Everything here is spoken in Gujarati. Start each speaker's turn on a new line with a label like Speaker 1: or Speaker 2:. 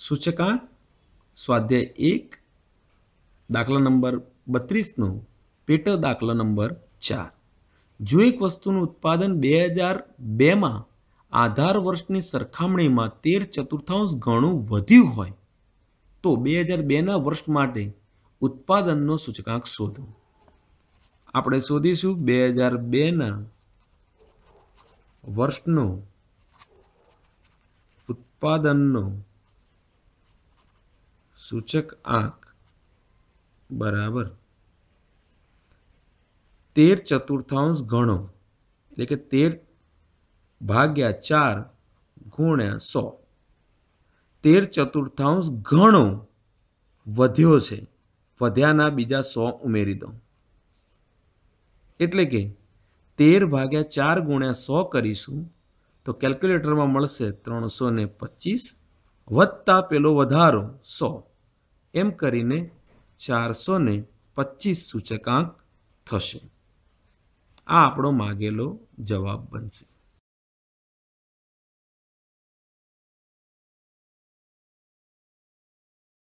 Speaker 1: સૂચકાંક સ્વાધ્યાય એક દાખલા નંબર બત્રીસનો પેટો દાખલા નંબર ચાર જો એક વસ્તુનું ઉત્પાદન બે હજાર બેમાં આધાર વર્ષની સરખામણીમાં તેર ચતુર્થાંશ ઘણું વધ્યું હોય તો બે હજાર બેના વર્ષ માટે ઉત્પાદનનો સૂચકાંક શોધો આપણે શોધીશું બે હજાર બેના વર્ષનો ઉત્પાદનનો સૂચક આંક બરાબર તેર ચતુર્થાંશ ગણો એટલે કે તેર ભાગ્યા ચાર ગુણ્યા સો તેર ચતુર્થાંશ ઘણો વધ્યો છે વધ્યાના બીજા સો ઉમેરી દો એટલે કે તેર ભાગ્યા ચાર ગુણ્યા સો કરીશું તો કેલ્ક્યુલેટરમાં મળશે ત્રણસો ને પચીસ વધતા પેલો વધારો સો એમ કરીને ચારસો ને પચીસ સૂચકાંક થશે આ આપણો માગેલો જવાબ બનશે